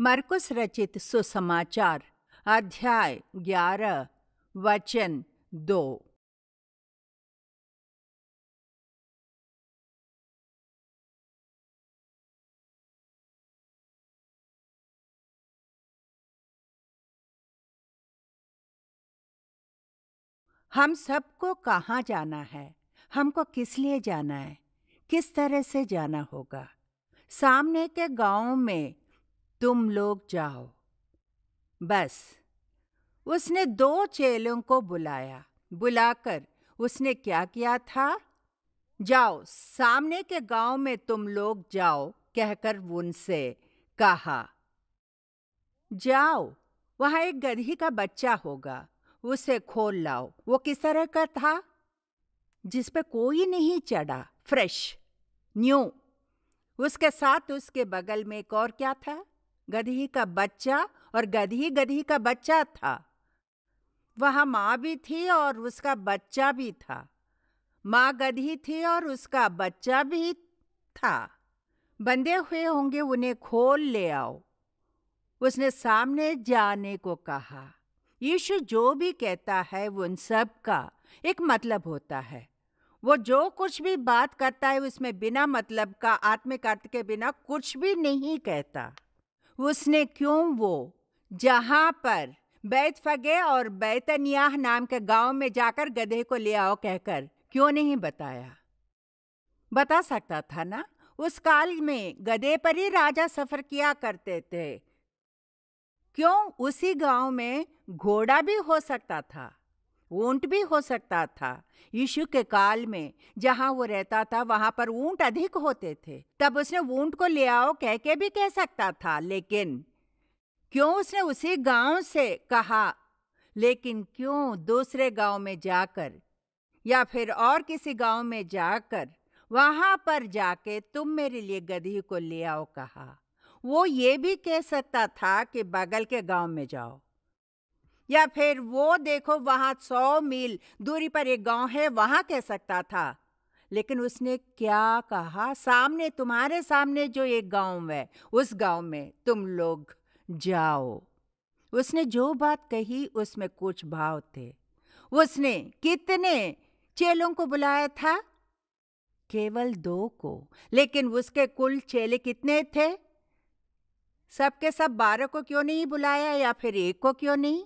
मरकुस रचित सुसमाचार अध्याय ग्यारह वचन दो हम सबको कहाँ जाना है हमको किस लिए जाना है किस तरह से जाना होगा सामने के गांव में तुम लोग जाओ बस उसने दो चेलों को बुलाया बुलाकर उसने क्या किया था जाओ सामने के गांव में तुम लोग जाओ कहकर उनसे कहा जाओ वहां एक गधी का बच्चा होगा उसे खोल लाओ वो किस तरह का था जिस पे कोई नहीं चढ़ा फ्रेश न्यू उसके साथ उसके बगल में एक और क्या था गधी का बच्चा और गधी गधी का बच्चा था वह माँ भी थी और उसका बच्चा भी था माँ गधी थी और उसका बच्चा भी था बंधे हुए होंगे उन्हें खोल ले आओ उसने सामने जाने को कहा यीशु जो भी कहता है वो उन सब का एक मतलब होता है वो जो कुछ भी बात करता है उसमें बिना मतलब का आत्मिक अर्थ के बिना कुछ भी नहीं कहता उसने क्यों वो जहाँ पर बैत फगे और बैतनियाह नाम के गांव में जाकर गधे को ले आओ कहकर क्यों नहीं बताया बता सकता था ना उस काल में गधे पर ही राजा सफर किया करते थे क्यों उसी गांव में घोड़ा भी हो सकता था ऊंट भी हो सकता था यीशु के काल में जहाँ वो रहता था वहाँ पर ऊंट अधिक होते थे तब उसने ऊंट को ले आओ कह के भी कह सकता था लेकिन क्यों उसने उसी गांव से कहा लेकिन क्यों दूसरे गांव में जाकर या फिर और किसी गांव में जाकर वहां पर जाके तुम मेरे लिए गधी को ले आओ कहा वो ये भी कह सकता था कि बगल के गांव में जाओ या फिर वो देखो वहां सौ मील दूरी पर एक गांव है वहां कह सकता था लेकिन उसने क्या कहा सामने तुम्हारे सामने जो एक गांव है उस गांव में तुम लोग जाओ उसने जो बात कही उसमें कुछ भाव थे उसने कितने चेलों को बुलाया था केवल दो को लेकिन उसके कुल चेले कितने थे सबके सब बारह को क्यों नहीं बुलाया या फिर एक को क्यों नहीं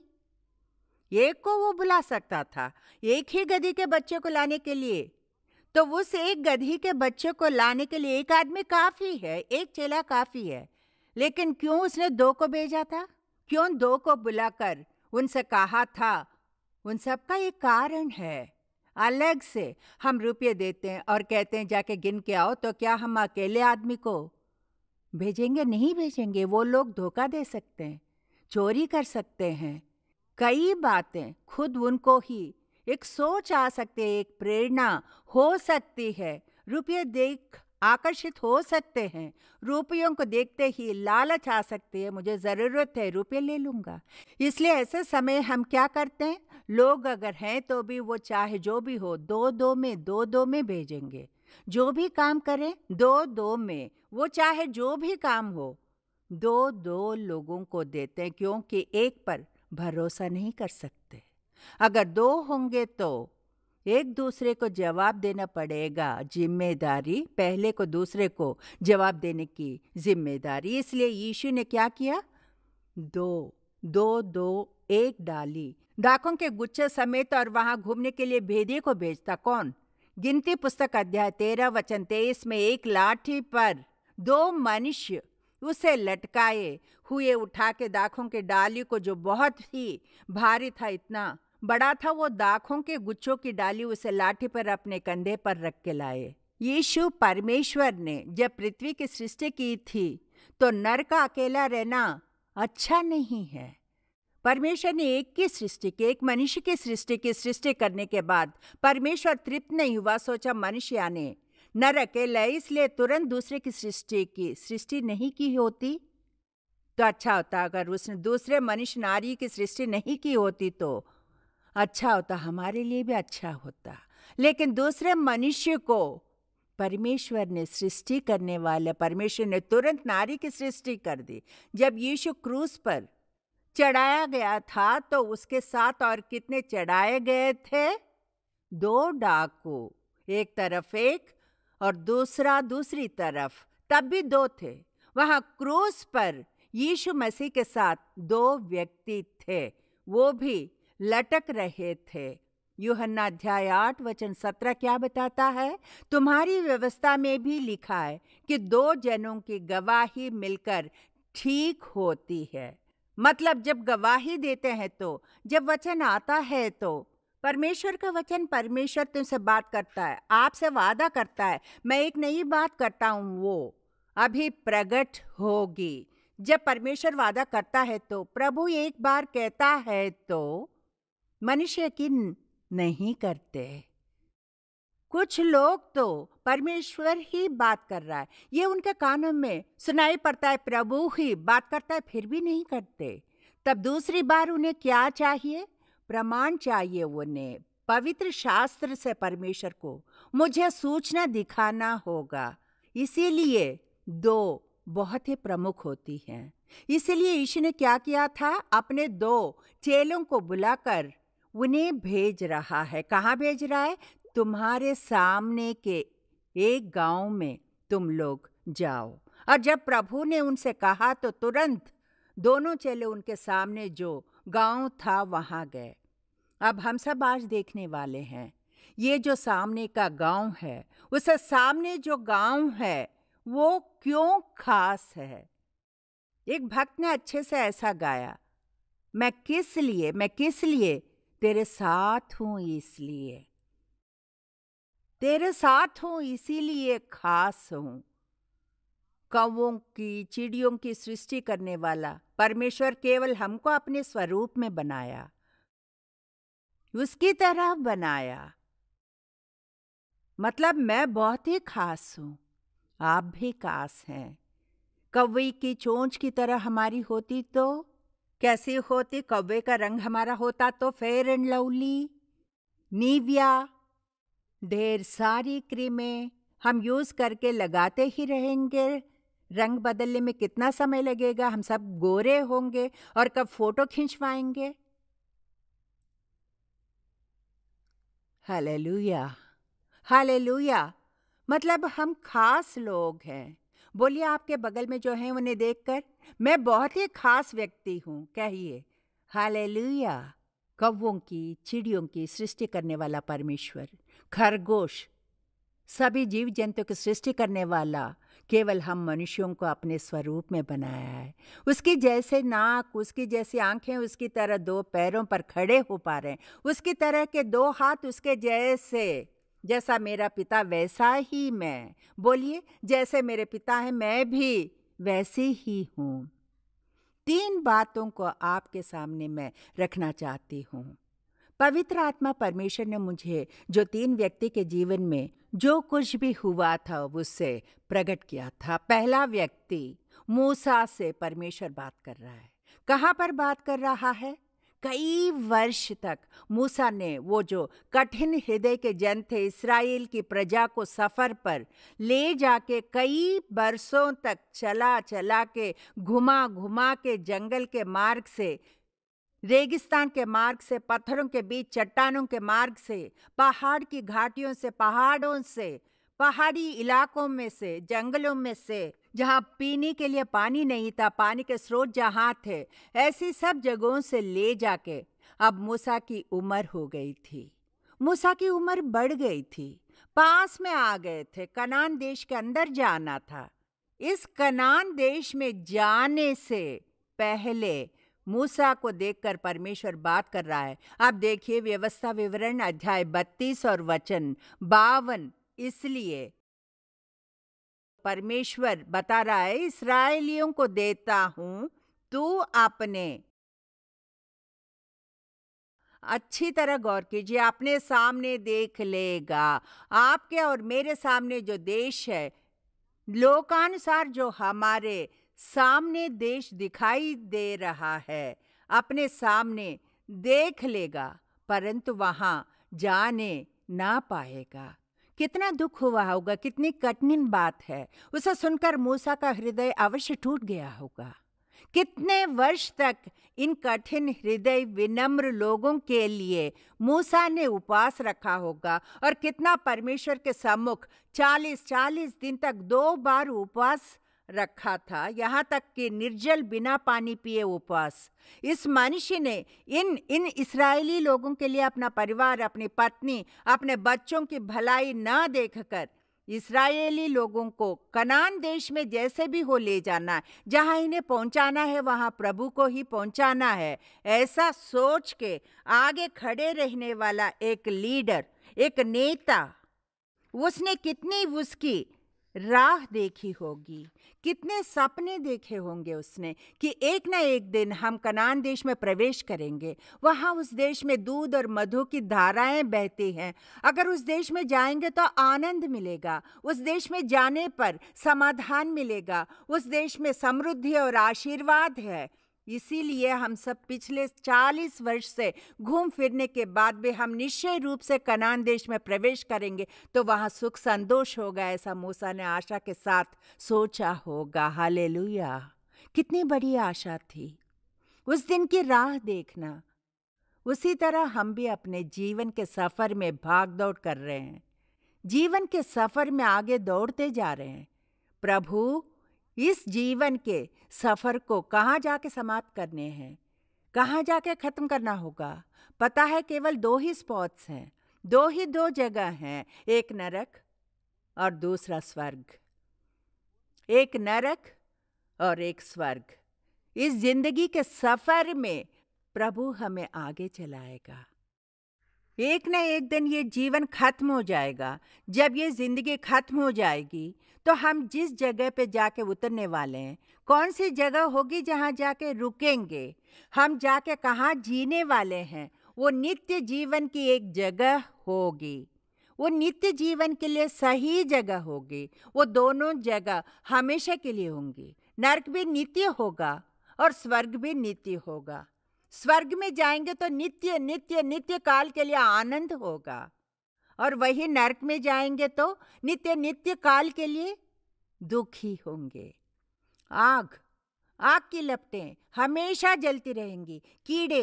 एक को वो बुला सकता था एक ही गधी के बच्चे को लाने के लिए तो उस एक गधी के बच्चे को लाने के लिए एक आदमी काफ़ी है एक चेला काफ़ी है लेकिन क्यों उसने दो को भेजा था क्यों दो को बुलाकर उनसे कहा था उन सबका एक कारण है अलग से हम रुपये देते हैं और कहते हैं जाके गिन के आओ तो क्या हम अकेले आदमी को भेजेंगे नहीं भेजेंगे वो लोग धोखा दे सकते हैं चोरी कर सकते हैं कई बातें खुद उनको ही एक सोच आ सकती है एक प्रेरणा हो सकती है रुपये देख आकर्षित हो सकते हैं रुपयों को देखते ही लालच आ सकती है मुझे ज़रूरत है रुपये ले लूँगा इसलिए ऐसे समय हम क्या करते हैं लोग अगर हैं तो भी वो चाहे जो भी हो दो दो में दो दो में भेजेंगे जो भी काम करें दो दो में वो चाहे जो भी काम हो दो दो लोगों को देते हैं क्योंकि एक पर भरोसा नहीं कर सकते अगर दो होंगे तो एक दूसरे को जवाब देना पड़ेगा जिम्मेदारी पहले को दूसरे को जवाब देने की जिम्मेदारी इसलिए यीशु ने क्या किया दो दो दो एक डाली डाकों के गुच्छे समेत और वहां घूमने के लिए भेदी को भेजता कौन गिनती पुस्तक अध्याय तेरह वचन तेईस में एक लाठी पर दो मनुष्य उसे लटकाए हुए उठा के दाखों के डाली को जो बहुत ही भारी था इतना बड़ा था वो दाखों के गुच्छों की डाली उसे लाठी पर अपने कंधे पर रख के लाए यीशु परमेश्वर ने जब पृथ्वी की सृष्टि की थी तो नर का अकेला रहना अच्छा नहीं है परमेश्वर ने एक की सृष्टि की एक मनुष्य की सृष्टि की सृष्टि करने के बाद परमेश्वर तृप्त नहीं हुआ सोचा मनुष्य ने नरक है लय इसलिए तुरंत दूसरे की सृष्टि की सृष्टि नहीं की होती तो अच्छा होता अगर उसने दूसरे मनुष्य नारी की सृष्टि नहीं की होती तो अच्छा होता हमारे लिए भी अच्छा होता लेकिन दूसरे मनुष्य को परमेश्वर ने सृष्टि करने वाले परमेश्वर ने तुरंत नारी की सृष्टि कर दी जब यीशु क्रूस पर चढ़ाया गया था तो उसके साथ और कितने चढ़ाए गए थे दो डाकू एक तरफ एक और दूसरा दूसरी तरफ तब भी दो थे वहां क्रूस पर यीशु मसीह के साथ दो व्यक्ति थे वो भी लटक रहे थे यूहन्ना अध्याय आठ वचन सत्रह क्या बताता है तुम्हारी व्यवस्था में भी लिखा है कि दो जनों की गवाही मिलकर ठीक होती है मतलब जब गवाही देते हैं तो जब वचन आता है तो परमेश्वर का वचन परमेश्वर तुमसे बात करता है आपसे वादा करता है मैं एक नई बात करता हूँ वो अभी प्रकट होगी जब परमेश्वर वादा करता है तो प्रभु एक बार कहता है तो मनुष्य की नहीं करते कुछ लोग तो परमेश्वर ही बात कर रहा है ये उनके कानों में सुनाई पड़ता है प्रभु ही बात करता है फिर भी नहीं करते तब दूसरी बार उन्हें क्या चाहिए प्रमाण चाहिए उन्हें पवित्र शास्त्र से परमेश्वर को मुझे सूचना दिखाना होगा इसीलिए दो बहुत ही प्रमुख होती हैं इसलिए ईश ने क्या किया था अपने दो चेलों को बुलाकर उन्हें भेज रहा है कहाँ भेज रहा है तुम्हारे सामने के एक गांव में तुम लोग जाओ और जब प्रभु ने उनसे कहा तो तुरंत दोनों चेले उनके सामने जो गांव था वहां गए अब हम सब आज देखने वाले हैं ये जो सामने का गांव है उस सामने जो गांव है वो क्यों खास है एक भक्त ने अच्छे से ऐसा गाया मैं किस लिए मैं किस लिए तेरे साथ हूं इसलिए तेरे साथ हूं इसीलिए खास हूं कौवों की चिड़ियों की सृष्टि करने वाला परमेश्वर केवल हमको अपने स्वरूप में बनाया उसकी तरह बनाया मतलब मैं बहुत ही खास हूँ आप भी खास हैं कौवे की चोंच की तरह हमारी होती तो कैसी होती कौवे का रंग हमारा होता तो फेयर एंड लवली नीविया ढेर सारी क्रीमें हम यूज़ करके लगाते ही रहेंगे रंग बदलने में कितना समय लगेगा हम सब गोरे होंगे और कब फ़ोटो खिंचवाएंगे हालेलुया हालेलुया मतलब हम खास लोग हैं बोलिए आपके बगल में जो हैं उन्हें देखकर मैं बहुत ही खास व्यक्ति हूँ कहिए हालेलुया कौवों की चिड़ियों की सृष्टि करने वाला परमेश्वर खरगोश सभी जीव जंतु की सृष्टि करने वाला केवल हम मनुष्यों को अपने स्वरूप में बनाया है उसकी जैसे नाक उसकी जैसी आंखें उसकी तरह दो पैरों पर खड़े हो पा रहे हैं उसकी तरह के दो हाथ उसके जैसे जैसा मेरा पिता वैसा ही मैं बोलिए जैसे मेरे पिता हैं मैं भी वैसे ही हूँ तीन बातों को आपके सामने मैं रखना चाहती हूँ पवित्र आत्मा परमेश्वर ने मुझे जो तीन व्यक्ति के जीवन में जो कुछ भी हुआ था उससे प्रकट किया था पहला व्यक्ति मूसा से परमेश्वर बात कर रहा है कहाँ पर बात कर रहा है कई वर्ष तक मूसा ने वो जो कठिन हृदय के जन थे इसराइल की प्रजा को सफ़र पर ले जाके कई बरसों तक चला चला के घुमा घुमा के जंगल के मार्ग से रेगिस्तान के मार्ग से पत्थरों के बीच चट्टानों के मार्ग से पहाड़ की घाटियों से पहाड़ों से पहाड़ी इलाकों में से जंगलों में से जहाँ पीने के लिए पानी नहीं था पानी के स्रोत जहाँ थे ऐसी सब जगहों से ले जाके अब मूसा की उम्र हो गई थी मूसा की उम्र बढ़ गई थी पास में आ गए थे कनान देश के अंदर जाना था इस कनान देश में जाने से पहले मूसा को देखकर परमेश्वर बात कर रहा है आप देखिए व्यवस्था विवरण अध्याय बत्तीस और वचन बावन इसलिए परमेश्वर बता रहा है इसराइलियों को देता हूं तू अपने अच्छी तरह गौर कीजिए अपने सामने देख लेगा आपके और मेरे सामने जो देश है लोकानुसार जो हमारे सामने देश दिखाई दे रहा है अपने सामने देख लेगा परंतु वहां जाने ना पाएगा कितना दुख हुआ होगा कितनी कठिन बात है उसे सुनकर मूसा का हृदय अवश्य टूट गया होगा कितने वर्ष तक इन कठिन हृदय विनम्र लोगों के लिए मूसा ने उपवास रखा होगा और कितना परमेश्वर के सम्मुख चालीस चालीस दिन तक दो बार उपवास रखा था यहाँ तक कि निर्जल बिना पानी पिए उपवास इस मनुष्य ने इन इन इसराइली लोगों के लिए अपना परिवार अपनी पत्नी अपने बच्चों की भलाई न देखकर इसराइली लोगों को कनान देश में जैसे भी हो ले जाना है जहाँ इन्हें पहुँचाना है वहाँ प्रभु को ही पहुँचाना है ऐसा सोच के आगे खड़े रहने वाला एक लीडर एक नेता उसने कितनी उसकी राह देखी होगी कितने सपने देखे होंगे उसने कि एक ना एक दिन हम कनान देश में प्रवेश करेंगे वहाँ उस देश में दूध और मधु की धाराएं बहती हैं अगर उस देश में जाएंगे तो आनंद मिलेगा उस देश में जाने पर समाधान मिलेगा उस देश में समृद्धि और आशीर्वाद है इसीलिए हम सब पिछले 40 वर्ष से घूम फिरने के बाद भी हम निश्चय रूप से कनान देश में प्रवेश करेंगे तो वहाँ सुख संतोष होगा ऐसा मूसा ने आशा के साथ सोचा होगा हाले कितनी बड़ी आशा थी उस दिन की राह देखना उसी तरह हम भी अपने जीवन के सफ़र में भाग दौड़ कर रहे हैं जीवन के सफ़र में आगे दौड़ते जा रहे हैं प्रभु इस जीवन के सफ़र को कहाँ जाके समाप्त करने हैं कहाँ जाके ख़त्म करना होगा पता है केवल दो ही स्पॉट्स हैं दो ही दो जगह हैं एक नरक और दूसरा स्वर्ग एक नरक और एक स्वर्ग इस जिंदगी के सफ़र में प्रभु हमें आगे चलाएगा एक न एक दिन ये जीवन खत्म हो जाएगा जब ये ज़िंदगी खत्म हो जाएगी तो हम जिस जगह पे जाके उतरने वाले हैं कौन सी जगह होगी जहाँ जाके रुकेंगे हम जाके कहाँ जीने वाले हैं वो नित्य जीवन की एक जगह होगी वो नित्य जीवन के लिए सही जगह होगी वो दोनों जगह हमेशा के लिए होंगी नर्क भी नित्य होगा और स्वर्ग भी नित्य होगा स्वर्ग में जाएंगे तो नित्य नित्य नित्य काल के लिए आनंद होगा और वही नरक में जाएंगे तो नित्य नित्य काल के लिए दुखी होंगे आग आग की लपटें हमेशा जलती रहेंगी कीड़े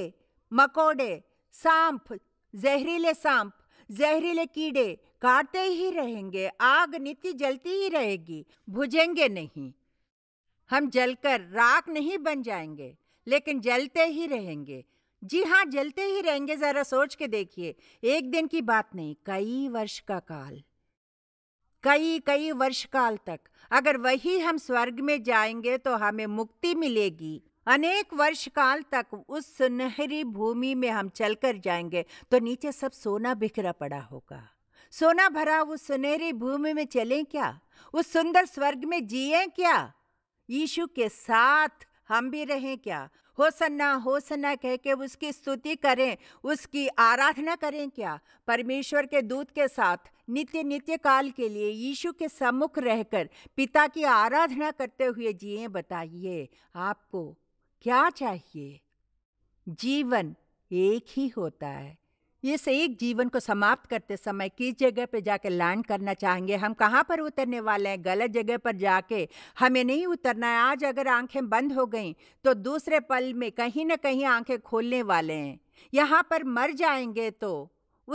मकोड़े सांप जहरीले सांप जहरीले कीड़े काटते ही रहेंगे आग नित्य जलती ही रहेगी भुजेंगे नहीं हम जलकर राख नहीं बन जाएंगे लेकिन जलते ही रहेंगे जी हाँ जलते ही रहेंगे जरा सोच के देखिए एक दिन की बात नहीं कई वर्ष का काल कई कई वर्ष काल तक अगर वही हम स्वर्ग में जाएंगे तो हमें मुक्ति मिलेगी अनेक वर्ष काल तक उस सुनहरी भूमि में हम चलकर जाएंगे तो नीचे सब सोना बिखरा पड़ा होगा सोना भरा उस सुनहरी भूमि में चलें क्या उस सुंदर स्वर्ग में जिए क्या यीशु के साथ हम भी रहें क्या हो हो होसन्ना कह के उसकी स्तुति करें उसकी आराधना करें क्या परमेश्वर के दूत के साथ नित्य नित्य काल के लिए यीशु के सम्मुख रहकर पिता की आराधना करते हुए जिए बताइए आपको क्या चाहिए जीवन एक ही होता है इस एक जीवन को समाप्त करते समय किस जगह पर जाके लैंड करना चाहेंगे हम कहाँ पर उतरने वाले हैं गलत जगह पर जाके हमें नहीं उतरना है आज अगर आंखें बंद हो गई तो दूसरे पल में कहीं ना कहीं आंखें खोलने वाले हैं यहाँ पर मर जाएंगे तो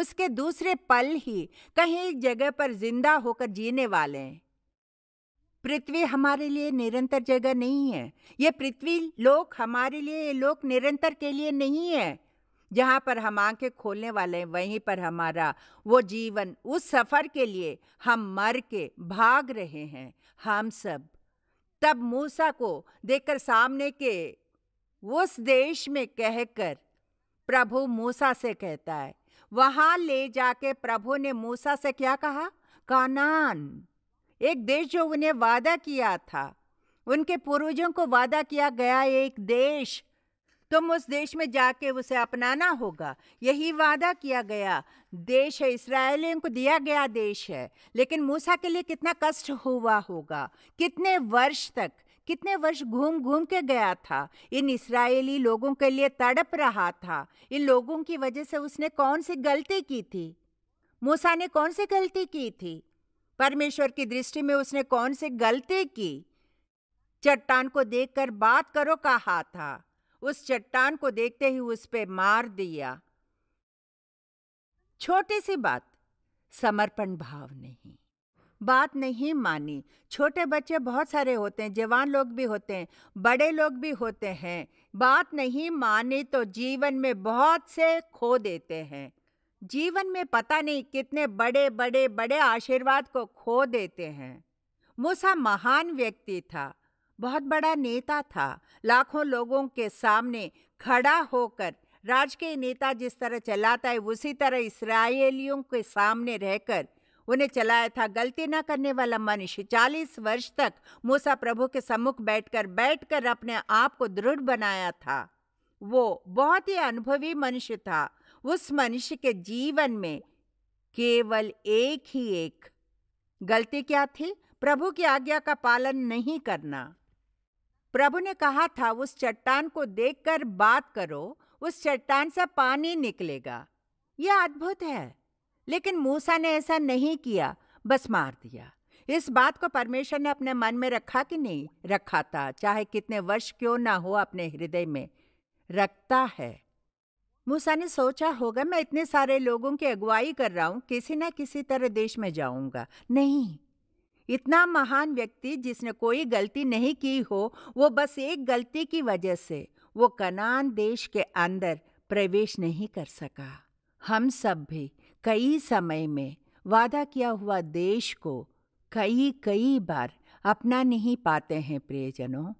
उसके दूसरे पल ही कहीं एक जगह पर जिंदा होकर जीने वाले हैं पृथ्वी हमारे लिए निरंतर जगह नहीं है ये पृथ्वी लोक हमारे लिए ये लोक निरंतर के लिए नहीं है जहाँ पर हम आंखें खोलने वाले हैं वहीं पर हमारा वो जीवन उस सफ़र के लिए हम मर के भाग रहे हैं हम सब तब मूसा को देखकर सामने के उस देश में कहकर प्रभु मूसा से कहता है वहाँ ले जाके प्रभु ने मूसा से क्या कहा कानान एक देश जो उन्हें वादा किया था उनके पूर्वजों को वादा किया गया एक देश तुम उस देश में जाके उसे अपनाना होगा यही वादा किया गया देश है इसराइलियों को दिया गया देश है लेकिन मूसा के लिए कितना कष्ट हुआ होगा कितने वर्ष तक कितने वर्ष घूम घूम के गया था इन इसराइली लोगों के लिए तड़प रहा था इन लोगों की वजह से उसने कौन सी गलती की थी मूसा ने कौन सी गलती की थी परमेश्वर की दृष्टि में उसने कौन सी गलती की चट्टान को देखकर बात करो कहा था उस चट्टान को देखते ही उस पर मार दिया छोटी सी बात समर्पण भाव नहीं बात नहीं मानी छोटे बच्चे बहुत सारे होते हैं जवान लोग भी होते हैं बड़े लोग भी होते हैं बात नहीं मानी तो जीवन में बहुत से खो देते हैं जीवन में पता नहीं कितने बड़े बड़े बड़े आशीर्वाद को खो देते हैं मूसा महान व्यक्ति था बहुत बड़ा नेता था लाखों लोगों के सामने खड़ा होकर राजकीय नेता जिस तरह चलाता है उसी तरह इसराइलियों के सामने रहकर उन्हें चलाया था गलती ना करने वाला मनुष्य चालीस वर्ष तक मूसा प्रभु के सम्मुख बैठकर बैठकर अपने आप को दृढ़ बनाया था वो बहुत ही अनुभवी मनुष्य था उस मनुष्य के जीवन में केवल एक ही एक गलती क्या थी प्रभु की आज्ञा का पालन नहीं करना प्रभु ने कहा था उस चट्टान को देखकर बात करो उस चट्टान से पानी निकलेगा यह अद्भुत है लेकिन मूसा ने ऐसा नहीं किया बस मार दिया इस बात को परमेश्वर ने अपने मन में रखा कि नहीं रखा था चाहे कितने वर्ष क्यों ना हो अपने हृदय में रखता है मूसा ने सोचा होगा मैं इतने सारे लोगों की अगुवाई कर रहा हूँ किसी ना किसी तरह देश में जाऊंगा नहीं इतना महान व्यक्ति जिसने कोई गलती नहीं की हो वो बस एक गलती की वजह से वो कनान देश के अंदर प्रवेश नहीं कर सका हम सब भी कई समय में वादा किया हुआ देश को कई कई बार अपना नहीं पाते हैं प्रियजनों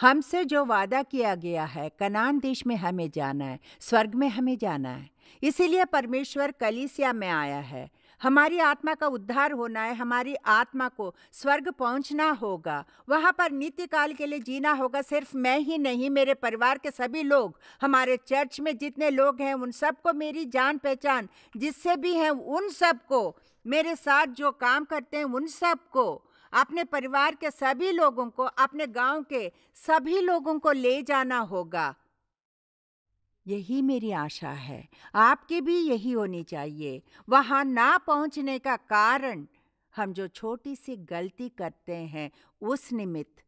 हमसे जो वादा किया गया है कनान देश में हमें जाना है स्वर्ग में हमें जाना है इसीलिए परमेश्वर कलिसिया में आया है हमारी आत्मा का उद्धार होना है हमारी आत्मा को स्वर्ग पहुंचना होगा वहाँ पर नित्य काल के लिए जीना होगा सिर्फ मैं ही नहीं मेरे परिवार के सभी लोग हमारे चर्च में जितने लोग हैं उन सबको मेरी जान पहचान जिससे भी हैं उन सबको मेरे साथ जो काम करते हैं उन सबको अपने परिवार के सभी लोगों को अपने गांव के सभी लोगों को ले जाना होगा यही मेरी आशा है आपके भी यही होनी चाहिए वहाँ ना पहुँचने का कारण हम जो छोटी सी गलती करते हैं उस निमित्त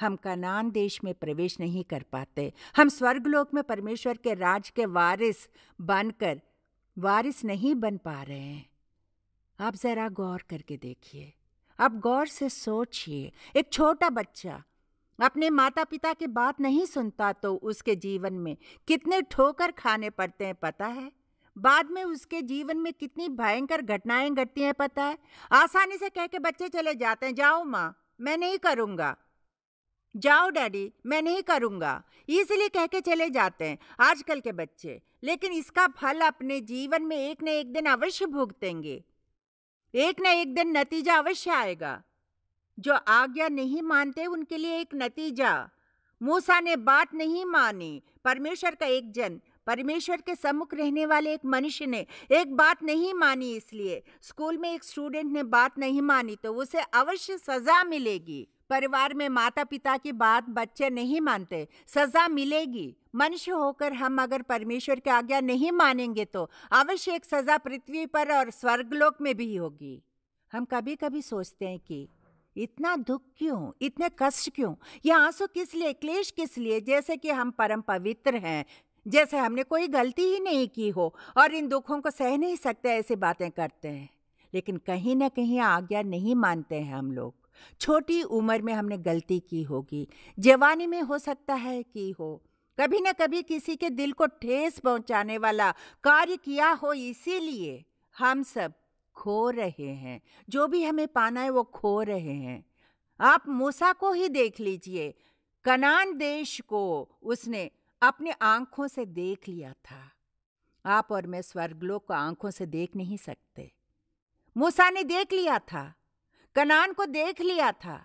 हम कनान देश में प्रवेश नहीं कर पाते हम स्वर्गलोक में परमेश्वर के राज के वारिस बनकर वारिस नहीं बन पा रहे हैं आप ज़रा गौर करके देखिए आप गौर से सोचिए एक छोटा बच्चा अपने माता पिता की बात नहीं सुनता तो उसके जीवन में कितने ठोकर खाने पड़ते हैं पता है बाद में उसके जीवन में कितनी भयंकर घटनाएं घटती हैं पता है आसानी से कह के बच्चे चले जाते हैं जाओ माँ मैं नहीं करूँगा जाओ डैडी मैं नहीं करूँगा इसलिए कह के चले जाते हैं आजकल के बच्चे लेकिन इसका फल अपने जीवन में एक न एक दिन अवश्य भुगतेंगे एक न एक दिन नतीजा अवश्य आएगा जो आज्ञा नहीं मानते उनके लिए एक नतीजा मूसा ने बात नहीं मानी परमेश्वर का एक जन परमेश्वर के सम्मुख रहने वाले एक मनुष्य ने एक बात नहीं मानी इसलिए स्कूल में एक स्टूडेंट ने बात नहीं मानी तो उसे अवश्य सजा मिलेगी परिवार में माता पिता की बात बच्चे नहीं मानते सजा मिलेगी मनुष्य होकर हम अगर परमेश्वर की आज्ञा नहीं मानेंगे तो अवश्य एक सजा पृथ्वी पर और स्वर्गलोक में भी होगी हम कभी कभी सोचते हैं कि इतना दुख क्यों इतने कष्ट क्यों ये आंसू किस लिए क्लेश किस लिए जैसे कि हम परम पवित्र हैं जैसे हमने कोई गलती ही नहीं की हो और इन दुखों को सह नहीं सकते ऐसी बातें करते हैं लेकिन कहीं ना कहीं आज्ञा नहीं मानते हैं हम लोग छोटी उम्र में हमने गलती की होगी जवानी में हो सकता है कि हो कभी ना कभी किसी के दिल को ठेस पहुंचाने वाला कार्य किया हो इसीलिए हम सब खो रहे हैं जो भी हमें पाना है वो खो रहे हैं आप मूसा को ही देख लीजिए कनान देश को उसने अपने आंखों से देख लिया था आप और मैं स्वर्गलोक को आंखों से देख नहीं सकते मूसा ने देख लिया था कनान को देख लिया था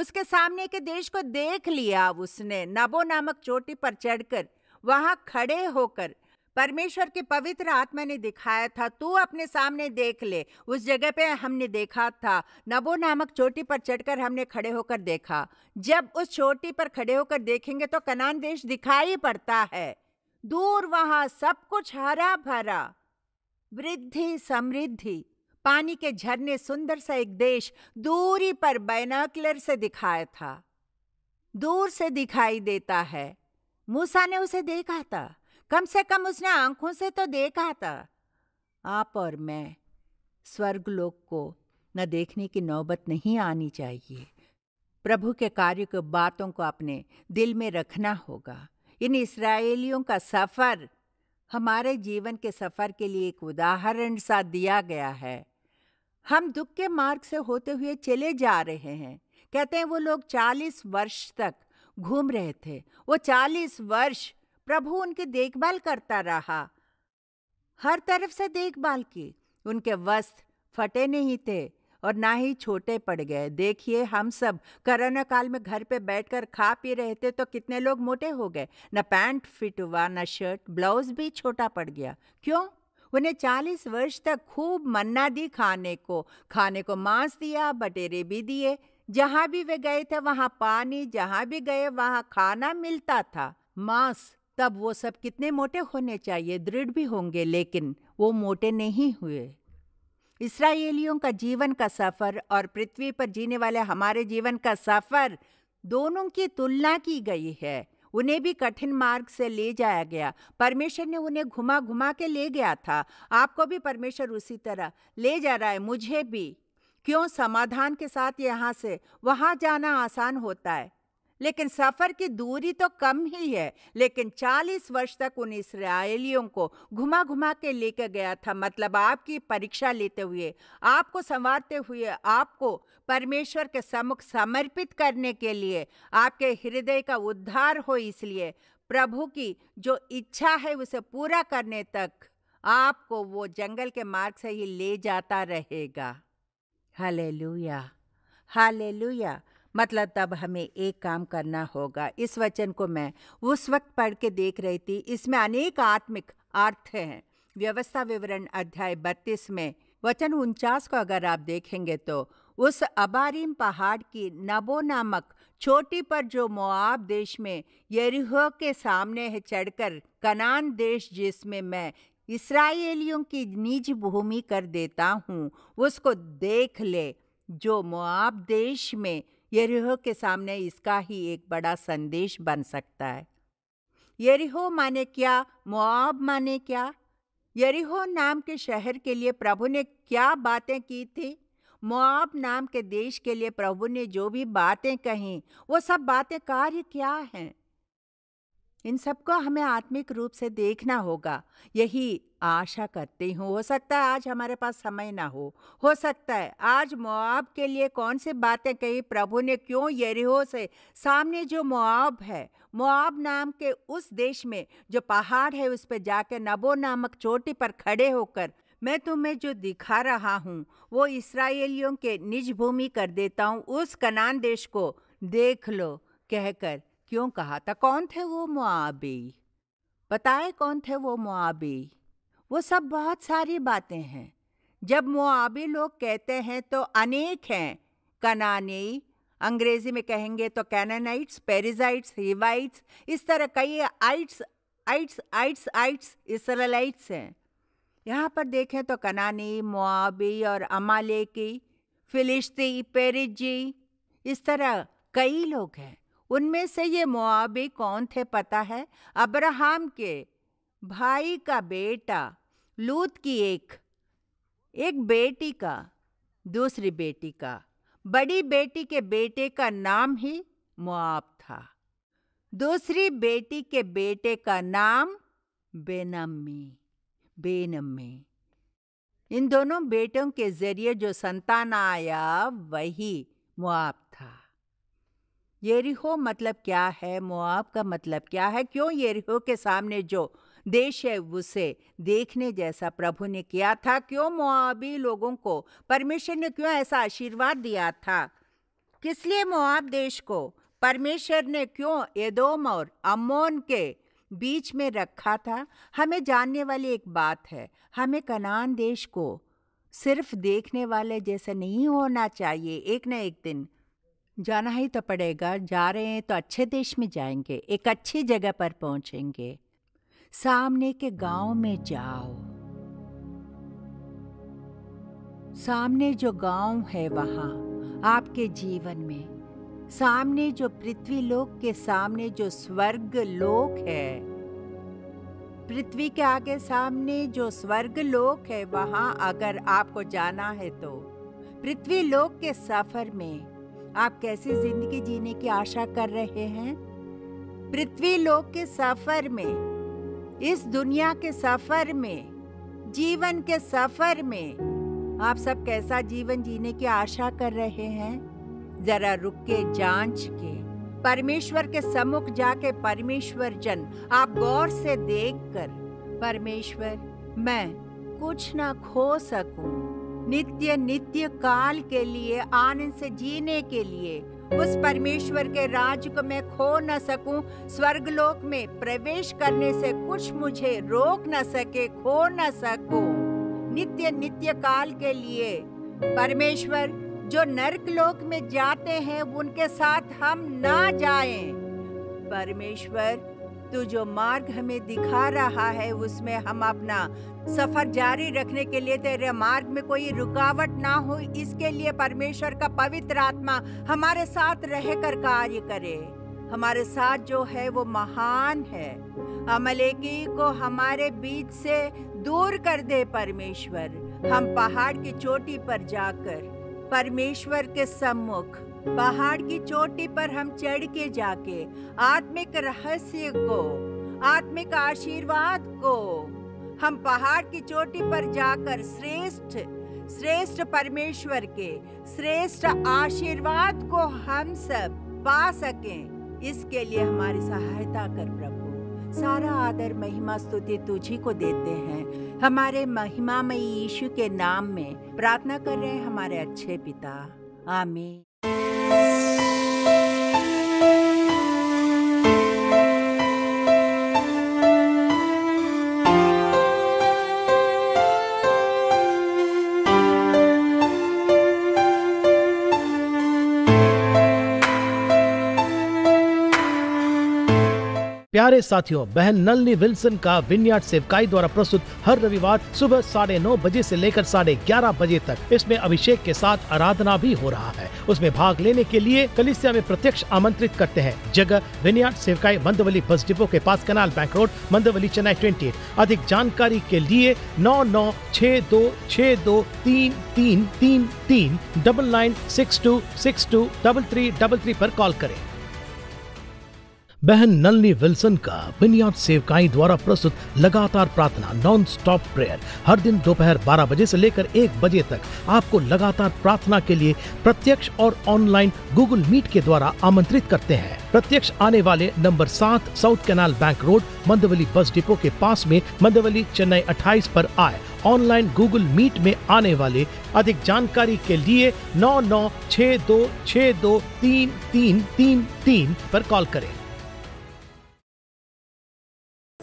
उसके सामने के देश को देख लिया उसने नबो नामक चोटी पर चढ़कर वहां खड़े होकर परमेश्वर के पवित्र आत्मा ने दिखाया था तू अपने सामने देख ले उस जगह पे हमने देखा था नबो नामक चोटी पर चढ़कर हमने खड़े होकर देखा जब उस चोटी पर खड़े होकर देखेंगे तो कनान देश दिखाई पड़ता है दूर वहां सब कुछ हरा भरा वृद्धि समृद्धि पानी के झरने सुंदर सा एक देश दूरी पर बैनाकुलर से दिखाया था दूर से दिखाई देता है मूसा ने उसे देखा था कम से कम उसने आंखों से तो देखा था आप और मैं स्वर्गलोक को न देखने की नौबत नहीं आनी चाहिए प्रभु के कार्य को बातों को अपने दिल में रखना होगा इन इसराइलियों का सफ़र हमारे जीवन के सफ़र के लिए एक उदाहरण सा दिया गया है हम दुख के मार्ग से होते हुए चले जा रहे हैं कहते हैं वो लोग चालीस वर्ष तक घूम रहे थे वो चालीस वर्ष प्रभु उनकी देखभाल करता रहा हर तरफ से देखभाल की उनके वस्त्र फटे नहीं थे और ना ही छोटे पड़ गए देखिए हम सब करोना काल में घर पे बैठकर खा पी रहे थे तो कितने लोग मोटे हो गए ना पैंट फिट हुआ ना शर्ट ब्लाउज भी छोटा पड़ गया क्यों उन्हें चालीस वर्ष तक खूब मन्ना दी खाने को खाने को मांस दिया बटेरे भी दिए जहाँ भी वे गए थे वहाँ पानी जहाँ भी गए वहाँ खाना मिलता था मांस तब वो सब कितने मोटे होने चाहिए दृढ़ भी होंगे लेकिन वो मोटे नहीं हुए इसराइलियों का जीवन का सफ़र और पृथ्वी पर जीने वाले हमारे जीवन का सफ़र दोनों की तुलना की गई है उन्हें भी कठिन मार्ग से ले जाया गया परमेश्वर ने उन्हें घुमा घुमा के ले गया था आपको भी परमेश्वर उसी तरह ले जा रहा है मुझे भी क्यों समाधान के साथ यहाँ से वहाँ जाना आसान होता है लेकिन सफ़र की दूरी तो कम ही है लेकिन 40 वर्ष तक उन इसराइलियों को घुमा घुमा के लेकर गया था मतलब आपकी परीक्षा लेते हुए आपको संवारते हुए आपको परमेश्वर के सम्मुख समर्पित करने के लिए आपके हृदय का उद्धार हो इसलिए प्रभु की जो इच्छा है उसे पूरा करने तक आपको वो जंगल के मार्ग से ही ले जाता रहेगा लुया हले लुया मतलब तब हमें एक काम करना होगा इस वचन को मैं उस वक्त पढ़ के देख रही थी इसमें अनेक आत्मिक अर्थ हैं व्यवस्था विवरण अध्याय बत्तीस में वचन उनचास को अगर आप देखेंगे तो उस अबारिम पहाड़ की नबो नामक छोटी पर जो मुआब देश में यरिहो के सामने है चढ़कर कनान देश जिसमें मैं इसराइलियों की निज भूमि कर देता हूँ उसको देख ले जो मुआब देश में यरिहो के सामने इसका ही एक बड़ा संदेश बन सकता है यरिहो माने क्या मुआब माने क्या यरिहो नाम के शहर के लिए प्रभु ने क्या बातें की थी मुआब नाम के देश के लिए प्रभु ने जो भी बातें कही वो सब बातें कार्य क्या हैं इन सबको हमें आत्मिक रूप से देखना होगा यही आशा करती हूँ हो सकता है आज हमारे पास समय ना हो हो सकता है आज मुआब के लिए कौन सी बातें कही प्रभु ने क्यों यरिहो से सामने जो मुआब है मुआब नाम के उस देश में जो पहाड़ है उस पर जाकर नबो नामक चोटी पर खड़े होकर मैं तुम्हें जो दिखा रहा हूँ वो इसराइलियों के निज भूमि कर देता हूँ उस कनान देश को देख लो कहकर क्यों कहा था कौन थे वो मुआबी बताए कौन थे वो मुआबी वो सब बहुत सारी बातें हैं जब मुआबी लोग कहते हैं तो अनेक हैं कनानी अंग्रेजी में कहेंगे तो कैननाइट्स पेरिजाइट्स हिवाइट्स इस तरह कई आइट्स आइट्स आइट्स आइट्स इसराइट्स हैं यहाँ पर देखें तो कनानी मुआबी और अमालेकी फिलिश्ती पेरिजी इस तरह कई लोग हैं उनमें से ये मुआबी कौन थे पता है अब्राहम के भाई का बेटा लूत की एक एक बेटी का दूसरी बेटी का बड़ी बेटी के बेटे का नाम ही मुआब था दूसरी बेटी के बेटे का नाम बेनम्मी बेनम्मी इन दोनों बेटों के जरिए जो संतान आया वही मुआब येरिहो मतलब क्या है मुआब का मतलब क्या है क्यों येरिहो के सामने जो देश है उसे देखने जैसा प्रभु ने किया था क्यों मुआबी लोगों को परमेश्वर ने क्यों ऐसा आशीर्वाद दिया था किस लिए मुआब देश को परमेश्वर ने क्यों एदोम और अमोन के बीच में रखा था हमें जानने वाली एक बात है हमें कनान देश को सिर्फ देखने वाले जैसा नहीं होना चाहिए एक न एक दिन जाना ही तो पड़ेगा जा रहे हैं तो अच्छे देश में जाएंगे एक अच्छी जगह पर पहुंचेंगे सामने के गांव में जाओ सामने जो गांव है वहां आपके जीवन में सामने जो पृथ्वी लोक के सामने जो स्वर्ग लोक है पृथ्वी के आगे सामने जो स्वर्ग लोक है वहां अगर आपको जाना है तो पृथ्वी लोक के सफर में आप कैसे जिंदगी जीने की आशा कर रहे हैं पृथ्वी लोक के सफर में इस दुनिया के सफर में जीवन के सफर में आप सब कैसा जीवन जीने की आशा कर रहे हैं जरा रुक के जांच के परमेश्वर के सम्मुख जाके परमेश्वर जन आप गौर से देखकर परमेश्वर मैं कुछ ना खो सकूं नित्य नित्य काल के लिए आनंद से जीने के लिए उस परमेश्वर के राज को मैं खो न सकूं लोक में प्रवेश करने से कुछ मुझे रोक न सके खो न सकूं नित्य नित्य काल के लिए परमेश्वर जो नरक लोक में जाते हैं उनके साथ हम ना जाएं परमेश्वर तू जो मार्ग हमें दिखा रहा है उसमें हम अपना सफर जारी रखने के लिए तेरे मार्ग में कोई रुकावट ना हो इसके लिए परमेश्वर का पवित्र आत्मा हमारे साथ रहकर कार्य करे हमारे साथ जो है वो महान है अमलेकी को हमारे बीच से दूर कर दे परमेश्वर हम पहाड़ की चोटी पर जाकर परमेश्वर के सम्मुख पहाड़ की चोटी पर हम चढ़ के जाके आत्मिक रहस्य को आत्मिक आशीर्वाद को हम पहाड़ की चोटी पर जाकर श्रेष्ठ श्रेष्ठ परमेश्वर के श्रेष्ठ आशीर्वाद को हम सब पा सकें इसके लिए हमारी सहायता कर प्रभु सारा आदर महिमा स्तुति तुझी को देते हैं हमारे महिमा में यीशु के नाम में प्रार्थना कर रहे हैं हमारे अच्छे पिता आमीन प्यारे साथियों बहन नलनी विल्सन का विन्यार्ड सेवकाई द्वारा प्रस्तुत हर रविवार सुबह साढ़े नौ बजे से लेकर साढ़े ग्यारह बजे तक इसमें अभिषेक के साथ आराधना भी हो रहा है उसमें भाग लेने के लिए कलिसिया में प्रत्यक्ष आमंत्रित करते हैं जगह विन्यार्ड सेवकाई मंदवली बस डिपो के पास canal bank road Mandawali Chennai twenty अधिक जानकारी के लिए नौ नौ छह दो छह दो तीन तीन तीन तीन double nine six two six two double three double three पर कॉल करें बहन नलनी विल्सन का विनियात सेवकाई द्वारा प्रस्तुत लगातार प्रार्थना नॉन स्टॉप प्रेयर हर दिन दोपहर 12 बजे से लेकर 1 बजे तक आपको लगातार प्रार्थना के लिए प्रत्यक्ष और ऑनलाइन गूगल मीट के द्वारा आमंत्रित करते हैं प्रत्यक्ष आने वाले नंबर सात south canal bank road Mandawali bus depot के पास में मंदवली चेन्नई अट्ठाईस पर आए ऑनलाइन गूगल मीट में आने वाले अधिक जानकारी के लिए नौ नौ छः दो छः दो तीन तीन तीन तीन पर कॉल करें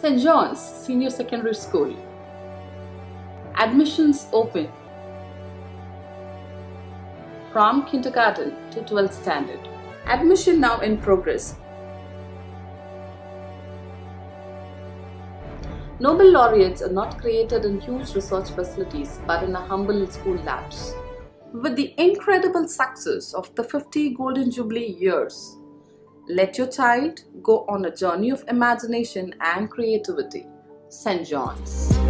St. John's Senior Secondary School. Admissions open from kindergarten to 12th standard. Admission now in progress. Nobel laureates are not created in huge research facilities but in humble school labs. With the incredible success of the 50 Golden Jubilee years, let your child go on a journey of imagination and creativity. St. John's.